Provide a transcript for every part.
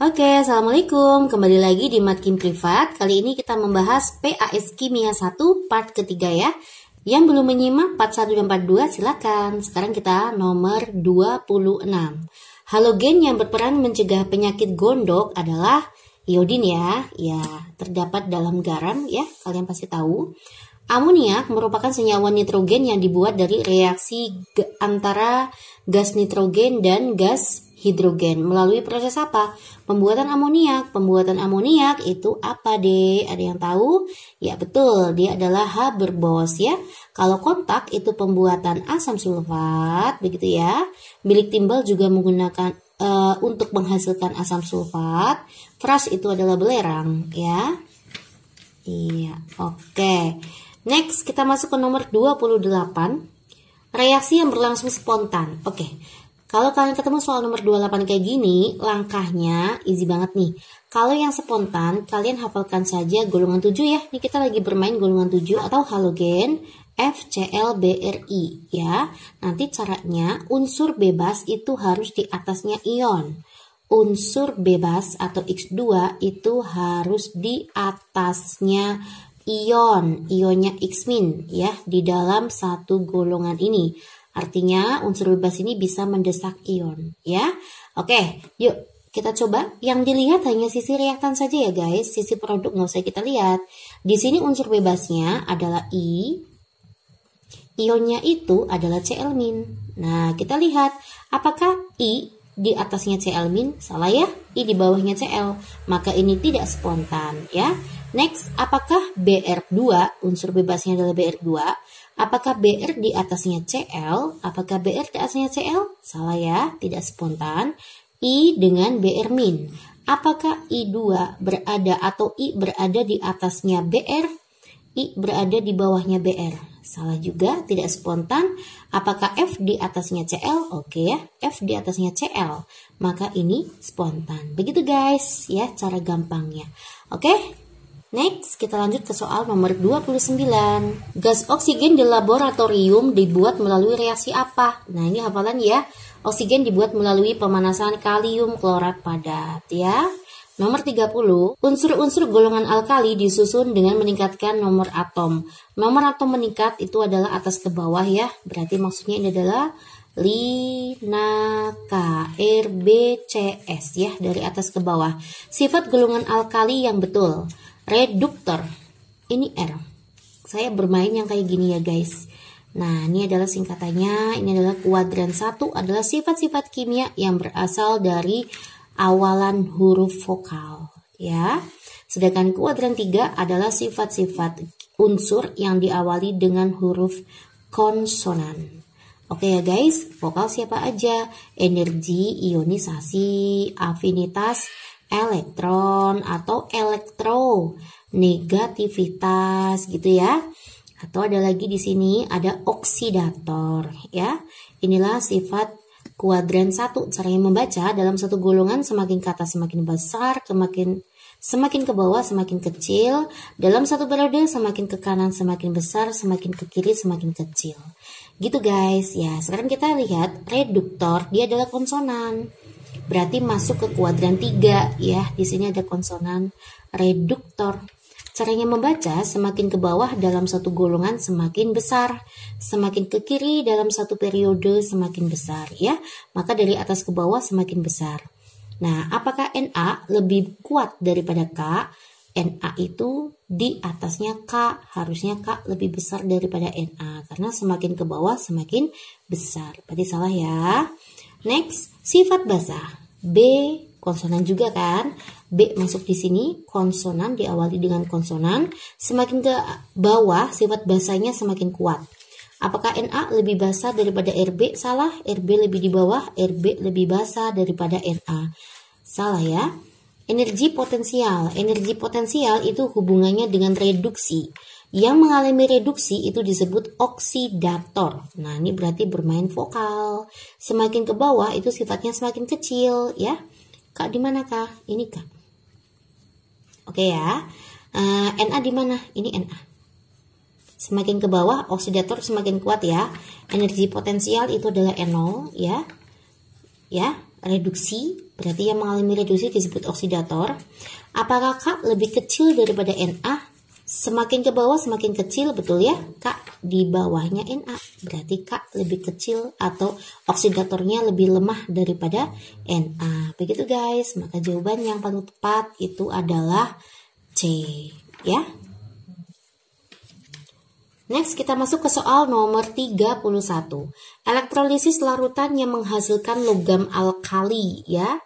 Oke, Assalamualaikum. Kembali lagi di Matkim Privat. Kali ini kita membahas PAS Kimia 1 part ketiga ya. Yang belum menyimak part 1 dan part 2 silakan. Sekarang kita nomor 26. Halogen yang berperan mencegah penyakit gondok adalah iodin ya. Ya, terdapat dalam garam ya, kalian pasti tahu. Amoniak merupakan senyawa nitrogen yang dibuat dari reaksi antara gas nitrogen dan gas hidrogen. Melalui proses apa? Pembuatan amoniak. Pembuatan amoniak itu apa deh? Ada yang tahu? Ya betul, dia adalah H berbos ya. Kalau kontak itu pembuatan asam sulfat, begitu ya. Bilik timbal juga menggunakan e, untuk menghasilkan asam sulfat. Trust itu adalah belerang ya. Iya, oke. Okay. Next kita masuk ke nomor 28. Reaksi yang berlangsung spontan. Oke. Okay. Kalau kalian ketemu soal nomor 28 kayak gini, langkahnya easy banget nih. Kalau yang spontan, kalian hafalkan saja golongan 7 ya. Ini kita lagi bermain golongan 7 atau halogen FClBRI ya. Nanti caranya unsur bebas itu harus di atasnya ion. Unsur bebas atau X2 itu harus di atasnya ion. Ionnya X ya di dalam satu golongan ini. Artinya unsur bebas ini bisa mendesak ion, ya. Oke, yuk kita coba. Yang dilihat hanya sisi reaktan saja ya guys, sisi produk nggak usah kita lihat. Di sini unsur bebasnya adalah I, ionnya itu adalah Cl Nah, kita lihat apakah I di atasnya Cl salah ya? I di bawahnya Cl, maka ini tidak spontan ya. Next, apakah BR2 unsur bebasnya adalah BR2? Apakah BR di atasnya CL? Apakah BR di atasnya CL? Salah ya, tidak spontan. I dengan BR min. Apakah I2 berada atau I berada di atasnya BR? I berada di bawahnya BR. Salah juga, tidak spontan. Apakah F di atasnya CL? Oke ya, F di atasnya CL. Maka ini spontan. Begitu guys, ya cara gampangnya. Oke, Next, kita lanjut ke soal nomor 29. Gas oksigen di laboratorium dibuat melalui reaksi apa? Nah, ini hafalan ya. Oksigen dibuat melalui pemanasan kalium klorat padat ya. Nomor 30, unsur-unsur golongan alkali disusun dengan meningkatkan nomor atom. Nomor atom meningkat itu adalah atas ke bawah ya. Berarti maksudnya ini adalah LINAKRBCS ya dari atas ke bawah. Sifat golongan alkali yang betul reduktor ini R saya bermain yang kayak gini ya guys nah ini adalah singkatannya ini adalah kuadran 1 adalah sifat-sifat kimia yang berasal dari awalan huruf vokal ya sedangkan kuadran 3 adalah sifat-sifat unsur yang diawali dengan huruf konsonan Oke okay ya guys, vokal siapa aja? Energi, ionisasi, afinitas, elektron atau elektro negativitas gitu ya. Atau ada lagi di sini ada oksidator ya. Inilah sifat kuadran satu Caranya membaca dalam satu golongan semakin ke atas semakin besar, semakin semakin ke bawah semakin kecil, dalam satu periode semakin ke kanan semakin besar, semakin ke kiri semakin kecil. Gitu guys, ya sekarang kita lihat reduktor dia adalah konsonan berarti masuk ke kuadran 3 ya. Di sini ada konsonan reduktor. Caranya membaca, semakin ke bawah dalam satu golongan semakin besar, semakin ke kiri dalam satu periode semakin besar ya. Maka dari atas ke bawah semakin besar. Nah, apakah NA lebih kuat daripada K? NA itu di atasnya K, harusnya K lebih besar daripada NA karena semakin ke bawah semakin besar. Berarti salah ya. Next, sifat basah. B konsonan juga kan. B masuk di sini, konsonan diawali dengan konsonan. Semakin ke bawah, sifat basahnya semakin kuat. Apakah NA lebih basah daripada RB? Salah, RB lebih di bawah, RB lebih basah daripada NA. Salah ya. Energi potensial. Energi potensial itu hubungannya dengan reduksi. Yang mengalami reduksi itu disebut oksidator. Nah, ini berarti bermain vokal. Semakin ke bawah itu sifatnya semakin kecil, ya. Kak di mana kak? Ini kak. Oke ya. Uh, eh, Na di mana? Ini Na. Semakin ke bawah oksidator semakin kuat ya. Energi potensial itu adalah N0, ya. Ya, reduksi berarti yang mengalami reduksi disebut oksidator. Apakah kak lebih kecil daripada Na? Semakin ke bawah semakin kecil betul ya Kak di bawahnya Na Berarti Kak lebih kecil atau oksidatornya lebih lemah daripada Na Begitu guys maka jawaban yang paling tepat itu adalah C ya Next kita masuk ke soal nomor 31 Elektrolisis larutan yang menghasilkan logam alkali ya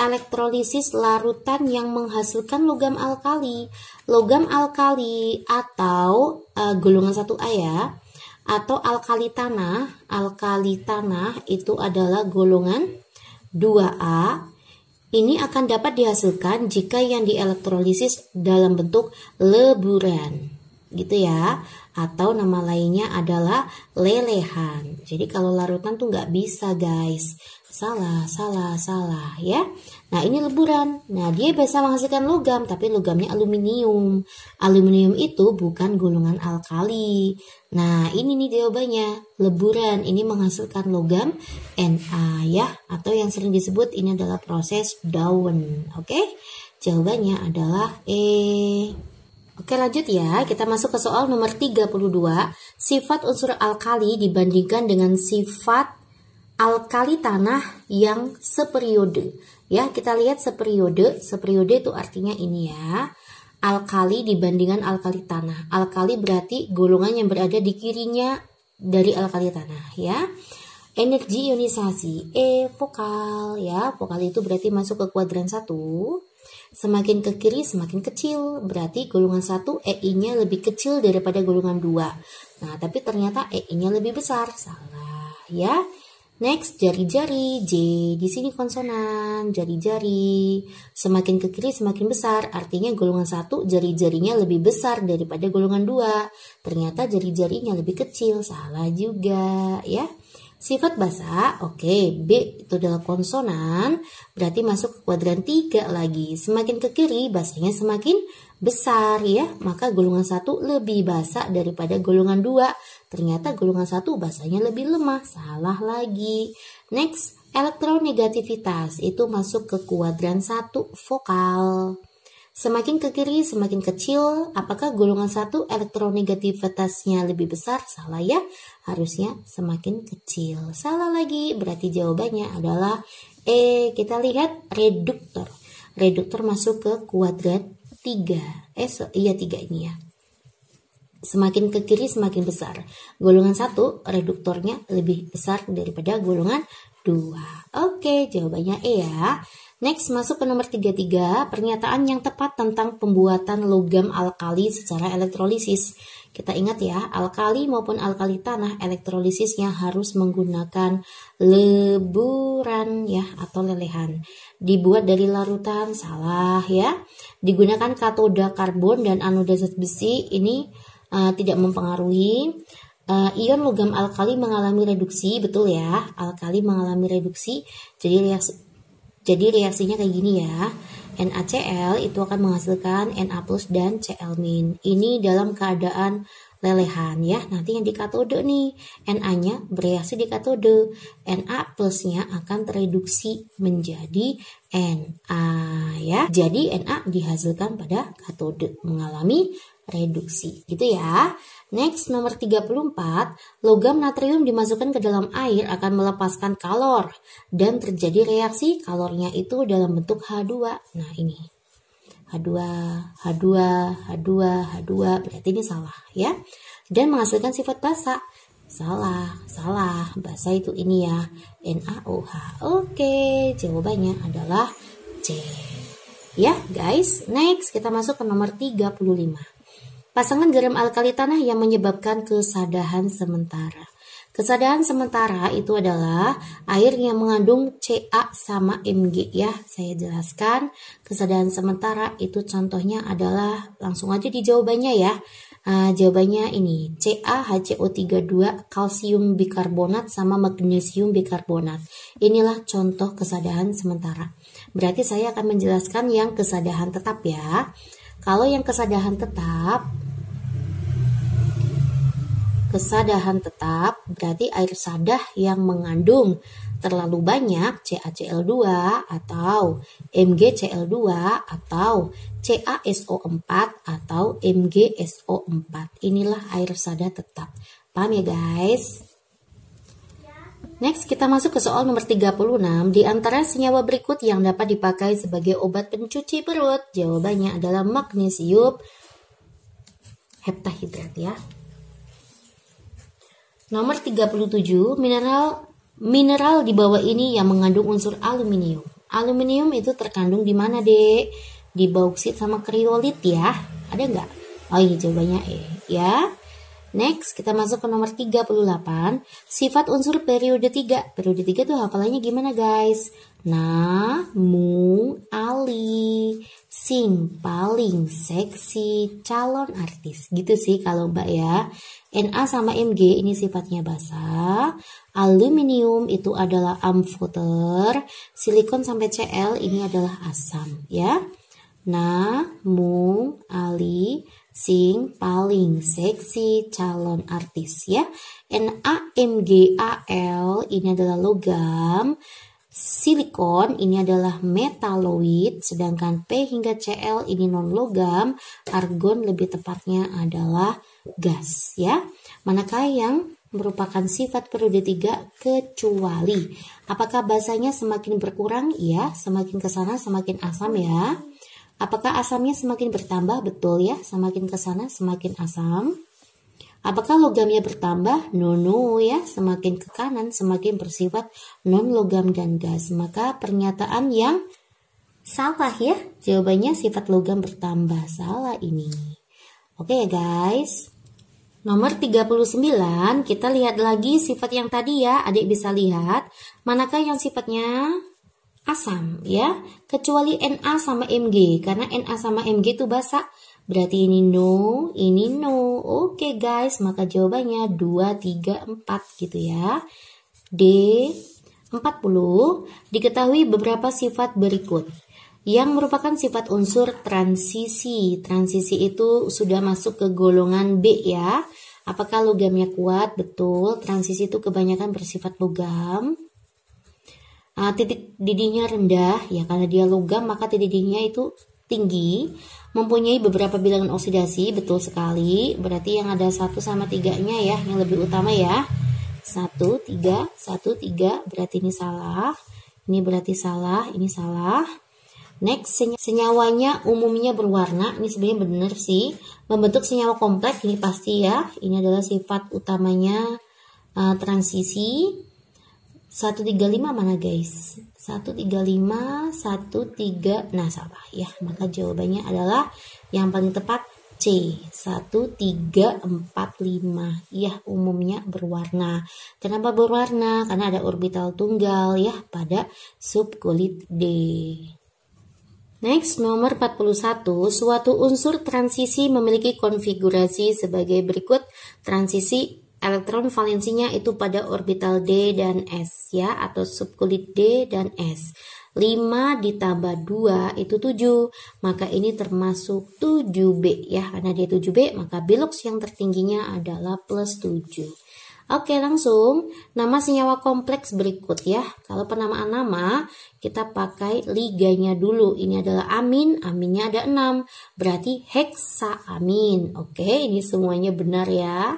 elektrolisis larutan yang menghasilkan logam alkali. Logam alkali atau uh, golongan 1A ya, atau alkali tanah. Alkali tanah itu adalah golongan 2A. Ini akan dapat dihasilkan jika yang dielektrolisis dalam bentuk leburan gitu ya atau nama lainnya adalah lelehan jadi kalau larutan tuh nggak bisa guys salah, salah, salah ya. Nah ini leburan. Nah dia biasa menghasilkan logam tapi logamnya aluminium. Aluminium itu bukan golongan alkali. Nah ini nih jawabannya leburan. Ini menghasilkan logam Na ya atau yang sering disebut ini adalah proses down. Oke jawabannya adalah E. Oke lanjut ya, kita masuk ke soal nomor 32. Sifat unsur alkali dibandingkan dengan sifat alkali tanah yang seperiode. Ya, kita lihat seperiode. Seperiode itu artinya ini ya. Alkali dibandingkan alkali tanah. Alkali berarti golongan yang berada di kirinya dari alkali tanah ya. Energi ionisasi E vokal ya. Vokal itu berarti masuk ke kuadran 1. Semakin ke kiri semakin kecil, berarti golongan 1 EI-nya lebih kecil daripada golongan 2. Nah, tapi ternyata EI-nya lebih besar. Salah ya. Next, jari-jari. J. Di sini konsonan, jari-jari. Semakin ke kiri semakin besar, artinya golongan 1 jari-jarinya lebih besar daripada golongan 2. Ternyata jari-jarinya lebih kecil, salah juga ya. Sifat basah, oke, okay. B itu adalah konsonan, berarti masuk ke kuadran 3 lagi. Semakin ke kiri, basahnya semakin besar ya, maka golongan 1 lebih basah daripada golongan 2 Ternyata golongan satu bahasanya lebih lemah, salah lagi. Next, elektronegativitas itu masuk ke kuadran satu vokal. Semakin ke kiri, semakin kecil. Apakah golongan satu elektronegativitasnya lebih besar? Salah ya. Harusnya semakin kecil. Salah lagi. Berarti jawabannya adalah E. Kita lihat reduktor. Reduktor masuk ke kuadran tiga. Eh, iya tiga ini ya. Semakin ke kiri semakin besar. Golongan satu reduktornya lebih besar daripada golongan dua Oke, jawabannya E ya. Next masuk ke nomor 33, pernyataan yang tepat tentang pembuatan logam alkali secara elektrolisis. Kita ingat ya, alkali maupun alkali tanah elektrolisisnya harus menggunakan leburan ya atau lelehan. Dibuat dari larutan, salah ya. Digunakan katoda karbon dan anoda zat besi ini Eh, tidak mempengaruhi. Uh, ion logam alkali mengalami reduksi, betul ya? Alkali mengalami reduksi, jadi reaksi, jadi reaksinya kayak gini ya. NaCl itu akan menghasilkan Na+ dan Cl-. Ini dalam keadaan lelehan ya. Nanti yang di katode nih, Na-nya bereaksi di katode. Na nya akan tereduksi menjadi Na ya. Jadi Na dihasilkan pada katode mengalami reduksi. Gitu ya. Next, nomor 34, logam natrium dimasukkan ke dalam air akan melepaskan kalor dan terjadi reaksi kalornya itu dalam bentuk H2. Nah, ini. H2, H2, H2, H2, berarti ini salah ya. Dan menghasilkan sifat basa. Salah, salah. Basa itu ini ya, NaOH. Oke, jawabannya adalah C. Ya, guys. Next, kita masuk ke nomor 35. Pasangan garam alkali tanah yang menyebabkan kesadahan sementara. Kesadahan sementara itu adalah air yang mengandung CA sama Mg ya. Saya jelaskan kesadahan sementara itu contohnya adalah langsung aja di jawabannya ya. Uh, jawabannya ini CA HCO32 kalsium bikarbonat sama magnesium bikarbonat. Inilah contoh kesadahan sementara. Berarti saya akan menjelaskan yang kesadahan tetap ya. Kalau yang kesadahan tetap, kesadahan tetap berarti air sadah yang mengandung terlalu banyak CaCl2 atau MgCl2 atau CaSO4 atau MgSO4. Inilah air sadah tetap. Paham ya guys? Next, kita masuk ke soal nomor 36. Di antara senyawa berikut yang dapat dipakai sebagai obat pencuci perut, jawabannya adalah magnesium heptahidrat ya. Nomor 37, mineral mineral di bawah ini yang mengandung unsur aluminium. Aluminium itu terkandung di mana, Dek? Di bauksit sama kriolit ya. Ada nggak? Oh, iya jawabannya E, ya. Next, kita masuk ke nomor 38, sifat unsur periode 3. Periode 3 tuh hafalannya gimana guys? Na, mu, ali, sing, paling, seksi, calon artis. Gitu sih kalau mbak ya. Na sama Mg ini sifatnya basah. Aluminium itu adalah amfoter. Silikon sampai Cl ini adalah asam ya. Na, mu, ali, sing paling seksi calon artis ya. N a m g a l ini adalah logam silikon ini adalah metaloid sedangkan P hingga Cl ini non logam argon lebih tepatnya adalah gas ya manakah yang merupakan sifat periode 3 kecuali apakah basanya semakin berkurang ya semakin ke sana semakin asam ya Apakah asamnya semakin bertambah? Betul ya, semakin ke sana semakin asam. Apakah logamnya bertambah? No, no ya, semakin ke kanan semakin bersifat non logam dan gas. Maka pernyataan yang salah ya, jawabannya sifat logam bertambah. Salah ini. Oke ya guys. Nomor 39, kita lihat lagi sifat yang tadi ya. Adik bisa lihat manakah yang sifatnya asam ya, kecuali NA sama MG karena NA sama MG itu basa. Berarti ini no, ini no. Oke guys, maka jawabannya 2 3 4 gitu ya. D 40 diketahui beberapa sifat berikut yang merupakan sifat unsur transisi. Transisi itu sudah masuk ke golongan B ya. Apakah logamnya kuat? Betul, transisi itu kebanyakan bersifat logam uh, titik didihnya rendah ya karena dia logam maka titik didihnya itu tinggi mempunyai beberapa bilangan oksidasi betul sekali berarti yang ada satu sama 3 nya ya yang lebih utama ya satu tiga satu tiga berarti ini salah ini berarti salah, ini salah next seny senyawanya umumnya berwarna ini sebenarnya benar sih membentuk senyawa kompleks ini pasti ya ini adalah sifat utamanya uh, transisi 135 mana guys? 135, 13, nah salah ya. Maka jawabannya adalah yang paling tepat C. 1345. Ya, umumnya berwarna. Kenapa berwarna? Karena ada orbital tunggal ya pada subkulit D. Next, nomor 41. Suatu unsur transisi memiliki konfigurasi sebagai berikut. Transisi Elektron valensinya itu pada orbital D dan S ya atau subkulit D dan S. 5 ditambah 2 itu 7. Maka ini termasuk 7B ya. Karena dia 7B maka bilux yang tertingginya adalah plus 7. Oke langsung nama senyawa kompleks berikut ya. Kalau penamaan nama kita pakai liganya dulu. Ini adalah amin, aminnya ada 6. Berarti amin. Oke ini semuanya benar ya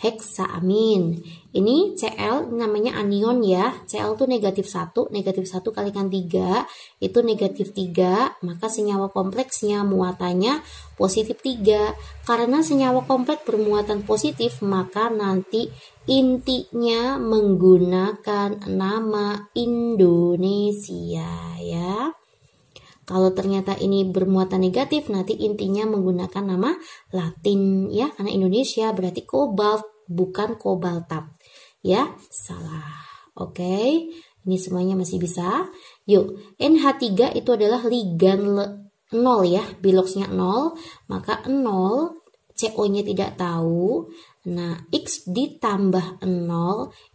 heksamin. Ini Cl namanya anion ya. Cl itu negatif satu negatif 1 kalikan tiga itu negatif 3. Maka senyawa kompleksnya muatannya positif 3. Karena senyawa kompleks bermuatan positif maka nanti intinya menggunakan nama Indonesia ya. Kalau ternyata ini bermuatan negatif, nanti intinya menggunakan nama Latin ya, karena Indonesia berarti kobalt, bukan kobaltam. Ya, salah. Oke, okay? ini semuanya masih bisa. Yuk, NH3 itu adalah ligan 0 ya, biloxnya 0, maka 0 CO-nya tidak tahu. Nah, X ditambah 0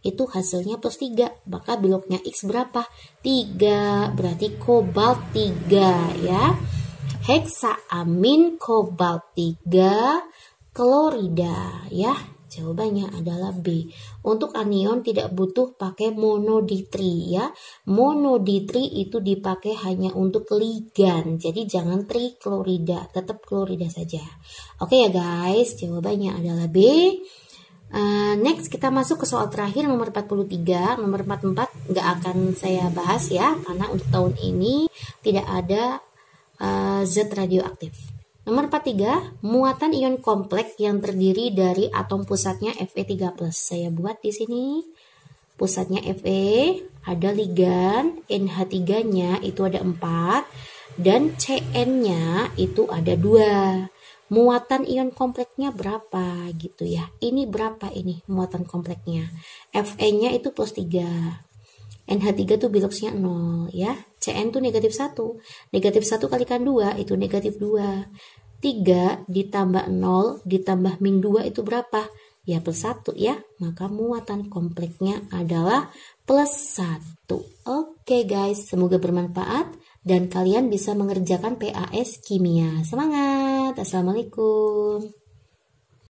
itu hasilnya plus 3. Maka biloknya X berapa? 3. Berarti kobalt 3 ya. amin kobalt 3 klorida ya. Jawabannya adalah B. Untuk anion tidak butuh pakai monoditri ya. Monoditri itu dipakai hanya untuk ligan. Jadi jangan triklorida, tetap klorida saja. Oke ya guys, jawabannya adalah B. Uh, next kita masuk ke soal terakhir nomor 43 Nomor 44 nggak akan saya bahas ya Karena untuk tahun ini tidak ada uh, zat radioaktif Nomor 43, muatan ion kompleks yang terdiri dari atom pusatnya Fe3+. Saya buat di sini. Pusatnya Fe, ada ligan, NH3-nya itu ada 4 dan CN-nya itu ada 2. Muatan ion kompleksnya berapa gitu ya. Ini berapa ini muatan kompleksnya? Fe-nya itu plus 3. NH3 tuh biloxnya 0 ya. CN tuh negatif 1. Negatif 1 kalikan 2 itu negatif 2. 3 ditambah 0 ditambah min 2 itu berapa? Ya plus 1 ya. Maka muatan kompleksnya adalah plus 1. Oke guys, semoga bermanfaat dan kalian bisa mengerjakan PAS kimia. Semangat. Assalamualaikum.